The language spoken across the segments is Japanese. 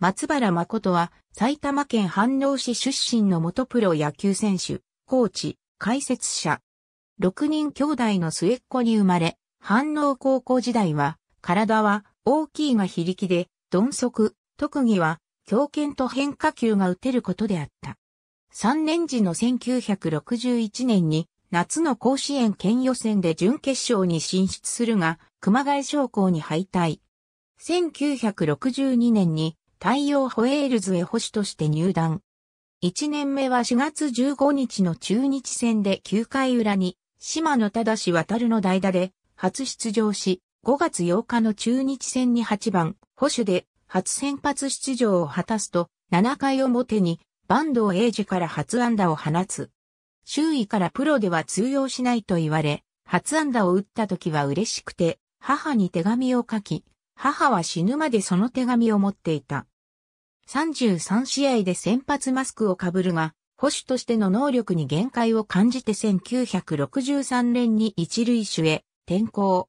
松原誠は埼玉県飯能市出身の元プロ野球選手、コーチ、解説者。6人兄弟の末っ子に生まれ、飯能高校時代は、体は大きいが非力で、鈍足、特技は、強肩と変化球が打てることであった。3年時の1961年に、夏の甲子園県予選で準決勝に進出するが、熊谷商工に敗退。1962年に太陽ホエールズへ保守として入団。1年目は4月15日の中日戦で9回裏に、島野忠渡るの代打で初出場し、5月8日の中日戦に8番、保守で初先発出場を果たすと、7回表に、坂東栄英二から初安打を放つ。周囲からプロでは通用しないと言われ、初安打を打った時は嬉しくて、母に手紙を書き、母は死ぬまでその手紙を持っていた。33試合で先発マスクをかぶるが、保守としての能力に限界を感じて1963年に一塁手へ転向。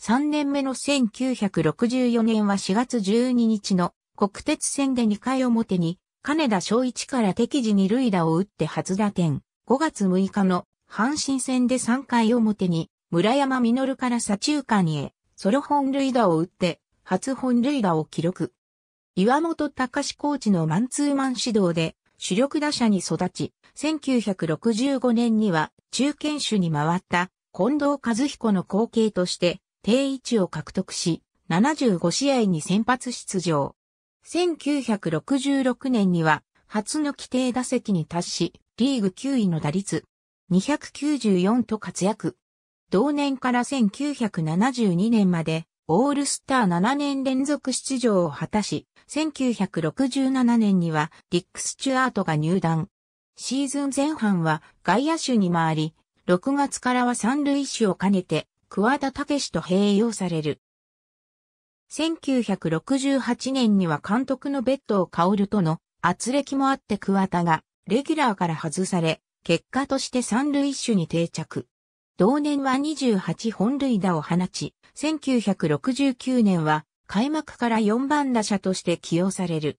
3年目の1964年は4月12日の国鉄戦で2回表に金田正一から敵時に塁打を打って初打点。5月6日の阪神戦で3回表に村山実から左中間へソロ本塁打を打って初本塁打を記録。岩本隆コーチのマンツーマン指導で主力打者に育ち、1965年には中堅手に回った近藤和彦の後継として定位置を獲得し、75試合に先発出場。1966年には初の規定打席に達し、リーグ9位の打率294と活躍。同年から1972年までオールスター7年連続出場を果たし、1967年にはディック・スチュアートが入団。シーズン前半は外野手に回り、6月からは三塁手を兼ねて、桑田武史と併用される。1968年には監督のベッドを薫との圧力もあって桑田がレギュラーから外され、結果として三塁手に定着。同年は28本塁打を放ち、1969年は開幕から4番打者として起用される。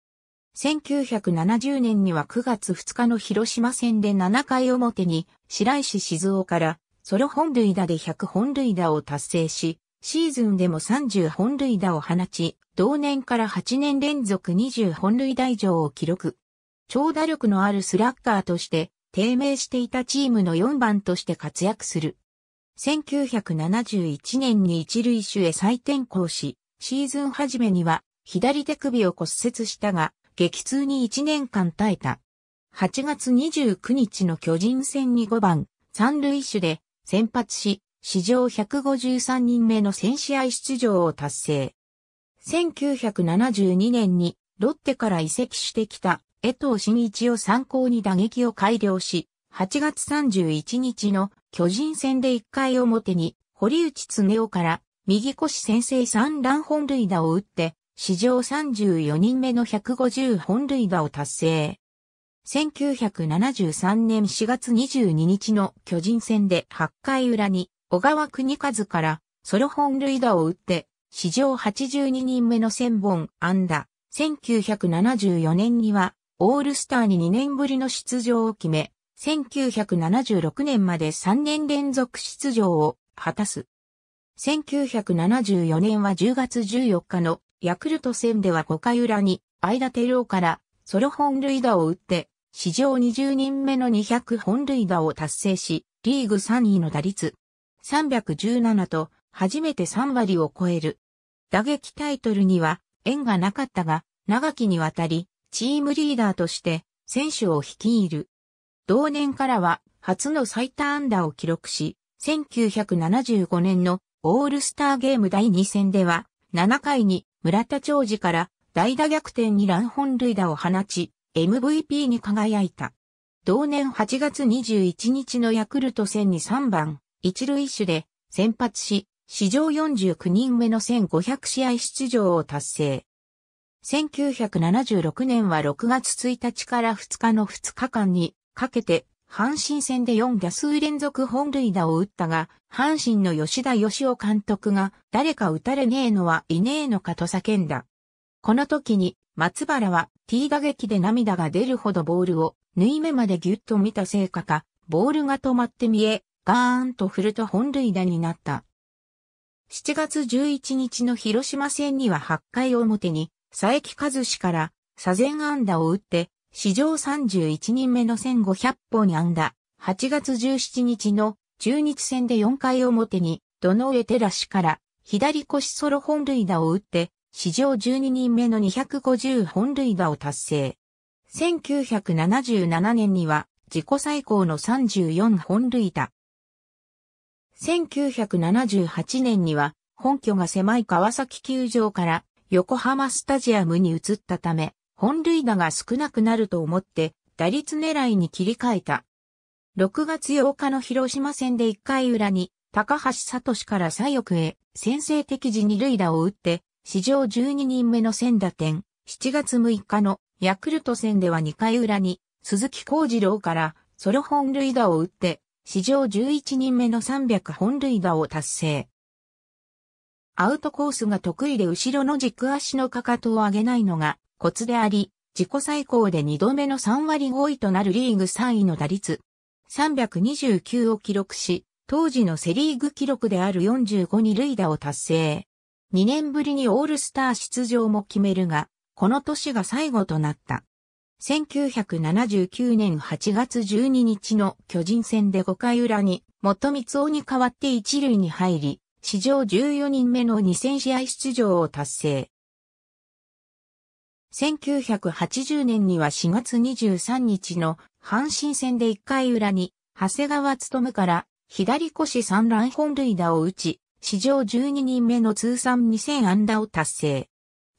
1970年には9月2日の広島戦で7回表に白石静雄からソロ本塁打で100本塁打を達成し、シーズンでも30本塁打を放ち、同年から8年連続20本塁打以上を記録。長打力のあるスラッガーとして低迷していたチームの4番として活躍する。1971年に一塁手へ再転校し、シーズン初めには左手首を骨折したが、激痛に1年間耐えた。8月29日の巨人戦に5番、三塁手で先発し、史上153人目の1000試合出場を達成。1972年にロッテから移籍してきた江藤新一を参考に打撃を改良し、8月31日の巨人戦で1回表に、堀内恒夫から、右腰先生3乱本塁打を打って、史上34人目の150本塁打を達成。1973年4月22日の巨人戦で8回裏に小川国和からソロ本塁打を打って史上82人目の1000本安打。1974年にはオールスターに2年ぶりの出場を決め1976年まで3年連続出場を果たす。1974年は10月14日のヤクルト戦では5回裏に相田照夫からソロ本塁打を打って史上20人目の200本塁打を達成しリーグ3位の打率317と初めて3割を超える。打撃タイトルには縁がなかったが長きにわたりチームリーダーとして選手を率いる。同年からは初の最多安打を記録し、1975年のオールスターゲーム第2戦では、7回に村田長治から代打逆転に乱本塁打を放ち、MVP に輝いた。同年8月21日のヤクルト戦に3番、一塁手で先発し、史上49人目の1500試合出場を達成。1976年は6月1日から2日の2日間にかけて、阪神戦で4打数連続本塁打を打ったが、阪神の吉田義雄監督が、誰か打たれねえのはいねえのかと叫んだ。この時に、松原は T 打撃で涙が出るほどボールを、縫い目までぎゅっと見たせいかか、ボールが止まって見え、ガーンと振ると本塁打になった。7月11日の広島戦には8回表に、佐伯和志から、左前安打を打って、史上31人目の1500本安打、8月17日の中日戦で4回表に、土の上テラシから左腰ソロ本塁打を打って、史上12人目の250本塁打を達成。1977年には自己最高の34本塁打。1978年には本拠が狭い川崎球場から横浜スタジアムに移ったため、本塁打が少なくなると思って打率狙いに切り替えた。6月8日の広島戦で1回裏に高橋聡から左翼へ先制的時二塁打を打って史上12人目の千打点。7月6日のヤクルト戦では2回裏に鈴木幸次郎からソロ本塁打を打って史上11人目の300本塁打を達成。アウトコースが得意で後ろの軸足のかかとを上げないのがコツであり、自己最高で2度目の3割5位となるリーグ3位の打率329を記録し、当時のセリーグ記録である45に塁打を達成。2年ぶりにオールスター出場も決めるが、この年が最後となった。1979年8月12日の巨人戦で5回裏に、元三尾に代わって1塁に入り、史上14人目の2000試合出場を達成。1980年には4月23日の阪神戦で1回裏に、長谷川務から左腰三乱本塁打を打ち、史上12人目の通算2000安打を達成。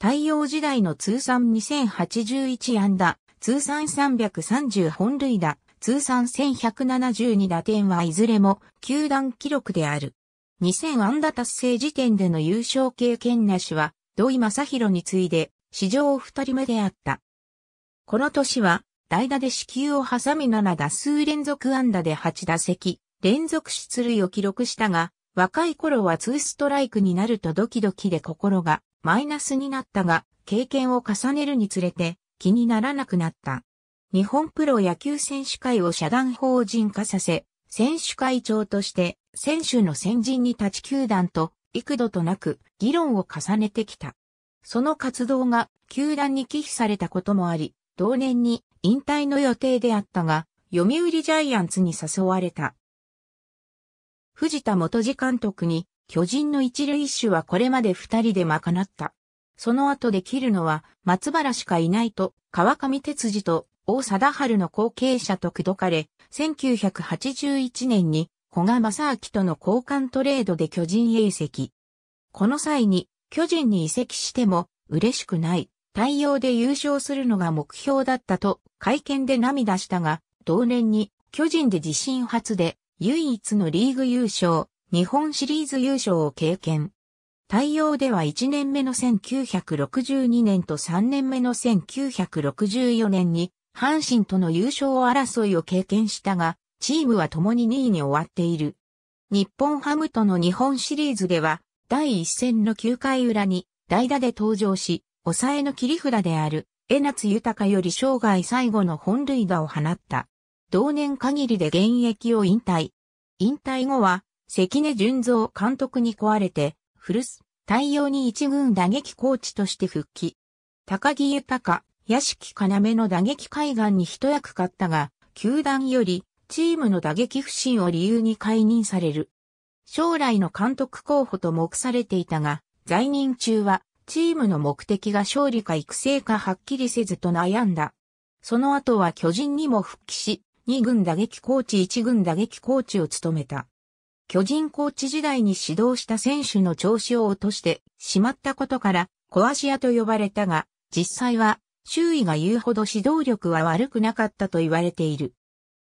太陽時代の通算2081安打、通算330本塁打、通算1172打点はいずれも球団記録である。2000安打達成時点での優勝経験なしは、土井正宏に次いで史上二人目であった。この年は、代打で死球を挟み7打数連続安打で8打席、連続出塁を記録したが、若い頃は2ストライクになるとドキドキで心がマイナスになったが、経験を重ねるにつれて気にならなくなった。日本プロ野球選手会を社団法人化させ、選手会長として選手の先人に立ち球団と幾度となく議論を重ねてきた。その活動が球団に寄付されたこともあり、同年に引退の予定であったが、読売ジャイアンツに誘われた。藤田元次監督に、巨人の一塁手はこれまで二人で賄った。その後で切るのは松原しかいないと、川上哲二と大貞治の後継者と口説かれ、1981年に小賀正明との交換トレードで巨人へ移籍。この際に巨人に移籍しても嬉しくない。対応で優勝するのが目標だったと会見で涙したが、同年に巨人で自身初で唯一のリーグ優勝、日本シリーズ優勝を経験。対応では1年目の1962年と3年目の1964年に阪神との優勝争いを経験したが、チームは共に2位に終わっている。日本ハムとの日本シリーズでは第1戦の9回裏に代打で登場し、抑えの切り札である江夏豊より生涯最後の本塁打を放った。同年限りで現役を引退。引退後は、関根純三監督に壊れて、古巣、対応に一軍打撃コーチとして復帰。高木豊、屋敷要の打撃海岸に一役買ったが、球団より、チームの打撃不振を理由に解任される。将来の監督候補と目されていたが、在任中はチームの目的が勝利か育成かはっきりせずと悩んだ。その後は巨人にも復帰し、2軍打撃コーチ1軍打撃コーチを務めた。巨人コーチ時代に指導した選手の調子を落としてしまったことから、小足屋と呼ばれたが、実際は周囲が言うほど指導力は悪くなかったと言われている。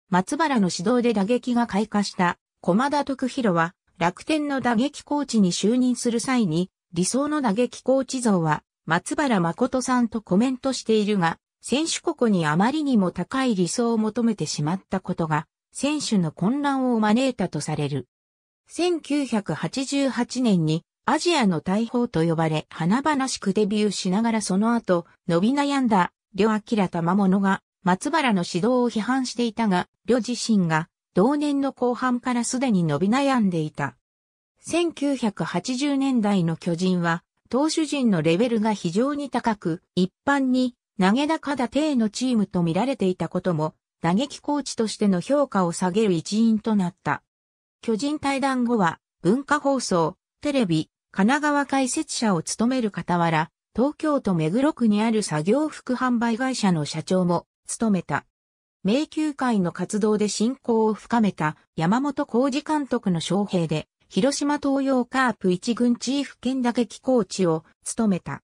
松原の指導で打撃が開花した駒田徳弘は楽天の打撃コーチに就任する際に、理想の打撃コーチ像は、松原誠さんとコメントしているが、選手国にあまりにも高い理想を求めてしまったことが、選手の混乱を招いたとされる。1988年にアジアの大砲と呼ばれ華々しくデビューしながらその後伸び悩んだ両明玉物が松原の指導を批判していたが、両自身が同年の後半からすでに伸び悩んでいた。1980年代の巨人は、投手陣のレベルが非常に高く、一般に投げ高打低のチームと見られていたことも、打撃コーチとしての評価を下げる一因となった。巨人対談後は、文化放送、テレビ、神奈川解説者を務める傍ら、東京都目黒区にある作業服販売会社の社長も務めた。迷宮会の活動で信仰を深めた山本浩二監督の将兵で、広島東洋カープ一軍チーフ兼打撃コーチを務めた。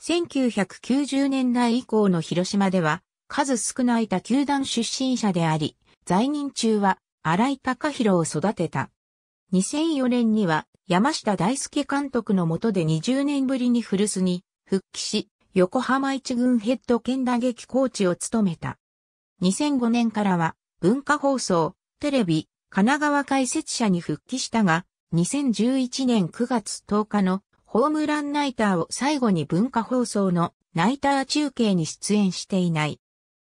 1990年代以降の広島では、数少ない他球団出身者であり、在任中は荒井隆弘を育てた。2004年には山下大輔監督の下で20年ぶりに古巣に復帰し、横浜一軍ヘッド兼打撃コーチを務めた。2005年からは文化放送、テレビ、神奈川解説者に復帰したが、2011年9月10日のホームランナイターを最後に文化放送のナイター中継に出演していない。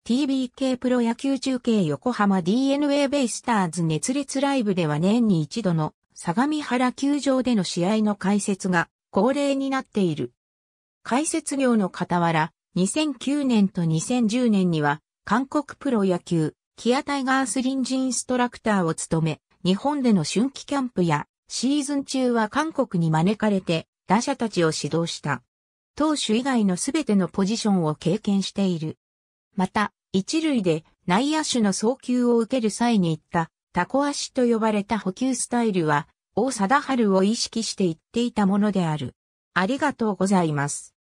TBK プロ野球中継横浜 DNA ベイスターズ熱烈ライブでは年に一度の相模原球場での試合の解説が恒例になっている。解説業の傍ら、2009年と2010年には韓国プロ野球、キアタイガース臨時インストラクターを務め、日本での春季キャンプや、シーズン中は韓国に招かれて、打者たちを指導した。投手以外のすべてのポジションを経験している。また、一塁で内野手の送球を受ける際に言った、タコ足と呼ばれた補給スタイルは、大貞治を意識して言っていたものである。ありがとうございます。